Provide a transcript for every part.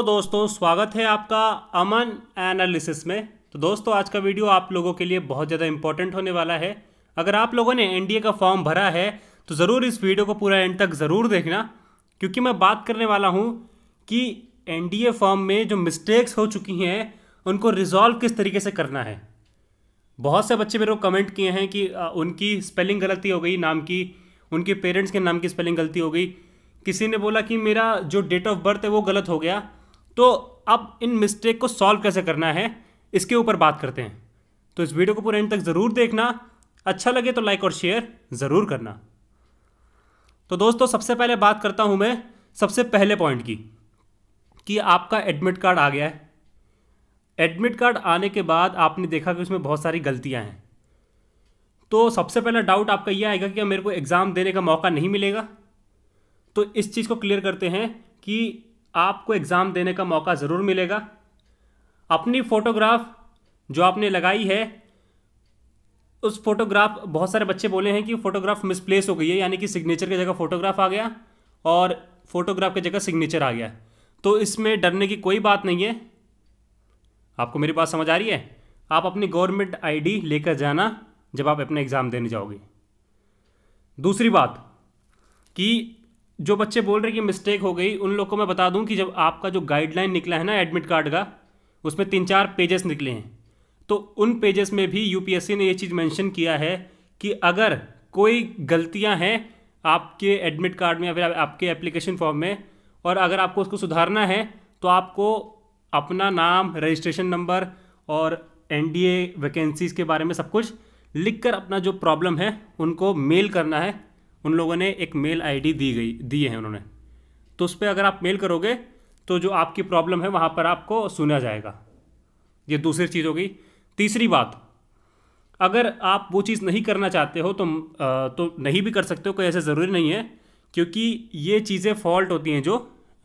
तो दोस्तों स्वागत है आपका अमन एनालिसिस में तो दोस्तों आज का वीडियो आप लोगों के लिए बहुत ज़्यादा इंपॉर्टेंट होने वाला है अगर आप लोगों ने एनडीए का फॉर्म भरा है तो ज़रूर इस वीडियो को पूरा एंड तक ज़रूर देखना क्योंकि मैं बात करने वाला हूँ कि एनडीए फॉर्म में जो मिस्टेक्स हो चुकी हैं उनको रिजॉल्व किस तरीके से करना है बहुत से बच्चे मेरे को कमेंट किए हैं कि उनकी स्पेलिंग गलती हो गई नाम की उनके पेरेंट्स के नाम की स्पेलिंग गलती हो गई किसी ने बोला कि मेरा जो डेट ऑफ बर्थ है वो गलत हो गया तो अब इन मिस्टेक को सॉल्व कैसे करना है इसके ऊपर बात करते हैं तो इस वीडियो को पूरे एंड तक ज़रूर देखना अच्छा लगे तो लाइक और शेयर ज़रूर करना तो दोस्तों सबसे पहले बात करता हूँ मैं सबसे पहले पॉइंट की कि आपका एडमिट कार्ड आ गया है एडमिट कार्ड आने के बाद आपने देखा कि उसमें बहुत सारी गलतियाँ हैं तो सबसे पहला डाउट आपका यह आएगा कि मेरे को एग्ज़ाम देने का मौका नहीं मिलेगा तो इस चीज़ को क्लियर करते हैं कि आपको एग्ज़ाम देने का मौका ज़रूर मिलेगा अपनी फ़ोटोग्राफ जो आपने लगाई है उस फोटोग्राफ बहुत सारे बच्चे बोले हैं कि फ़ोटोग्राफ मिसप्लेस हो गई है यानी कि सिग्नेचर की जगह फ़ोटोग्राफ आ गया और फ़ोटोग्राफ की जगह सिग्नेचर आ गया तो इसमें डरने की कोई बात नहीं है आपको मेरी बात समझ आ रही है आप अपनी गवर्नमेंट आईडी लेकर जाना जब आप अपने एग्ज़ाम देने जाओगे दूसरी बात कि जो बच्चे बोल रहे कि मिस्टेक हो गई उन लोग को मैं बता दूं कि जब आपका जो गाइडलाइन निकला है ना एडमिट कार्ड का उसमें तीन चार पेजेस निकले हैं तो उन पेजेस में भी यूपीएससी ने ये चीज़ मेंशन किया है कि अगर कोई गलतियां हैं आपके एडमिट कार्ड में या फिर आपके एप्लीकेशन फॉर्म में और अगर आपको उसको सुधारना है तो आपको अपना नाम रजिस्ट्रेशन नंबर और एन डी वैकेंसीज़ के बारे में सब कुछ लिख कर अपना जो प्रॉब्लम है उनको मेल करना है उन लोगों ने एक मेल आईडी दी गई दिए हैं उन्होंने तो उस पर अगर आप मेल करोगे तो जो आपकी प्रॉब्लम है वहाँ पर आपको सुना जाएगा ये दूसरी चीज़ हो गई तीसरी बात अगर आप वो चीज़ नहीं करना चाहते हो तो आ, तो नहीं भी कर सकते हो कोई ऐसे ज़रूरी नहीं है क्योंकि ये चीज़ें फॉल्ट होती हैं जो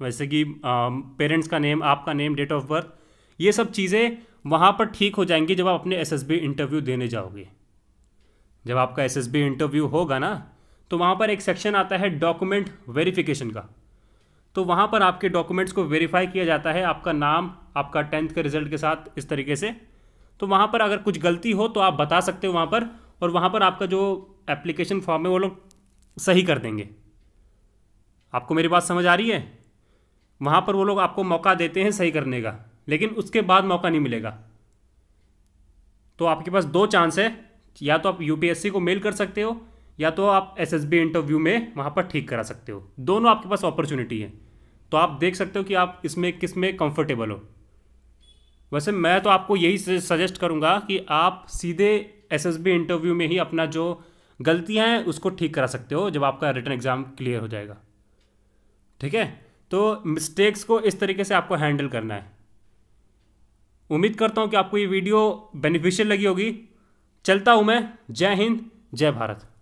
वैसे कि पेरेंट्स का नेम आपका नेम डेट ऑफ बर्थ ये सब चीज़ें वहाँ पर ठीक हो जाएंगी जब आप अपने एस इंटरव्यू देने जाओगे जब आपका एस इंटरव्यू होगा ना तो वहाँ पर एक सेक्शन आता है डॉक्यूमेंट वेरिफिकेशन का तो वहाँ पर आपके डॉक्यूमेंट्स को वेरीफाई किया जाता है आपका नाम आपका टेंथ के रिजल्ट के साथ इस तरीके से तो वहाँ पर अगर कुछ गलती हो तो आप बता सकते हो वहाँ पर और वहाँ पर आपका जो एप्लीकेशन फॉर्म है वो लोग सही कर देंगे आपको मेरी बात समझ आ रही है वहाँ पर वो लोग आपको मौका देते हैं सही करने का लेकिन उसके बाद मौका नहीं मिलेगा तो आपके पास दो चांस है या तो आप यूपीएससी को मेल कर सकते हो या तो आप एस इंटरव्यू में वहाँ पर ठीक करा सकते हो दोनों आपके पास अपॉर्चुनिटी है तो आप देख सकते हो कि आप इसमें किस में कम्फर्टेबल हो वैसे मैं तो आपको यही सजेस्ट करूँगा कि आप सीधे एस इंटरव्यू में ही अपना जो गलतियाँ हैं उसको ठीक करा सकते हो जब आपका रिटर्न एग्ज़ाम क्लियर हो जाएगा ठीक है तो मिस्टेक्स को इस तरीके से आपको हैंडल करना है उम्मीद करता हूँ कि आपको ये वीडियो बेनिफिशियल लगी होगी चलता हूँ मैं जय हिंद जय भारत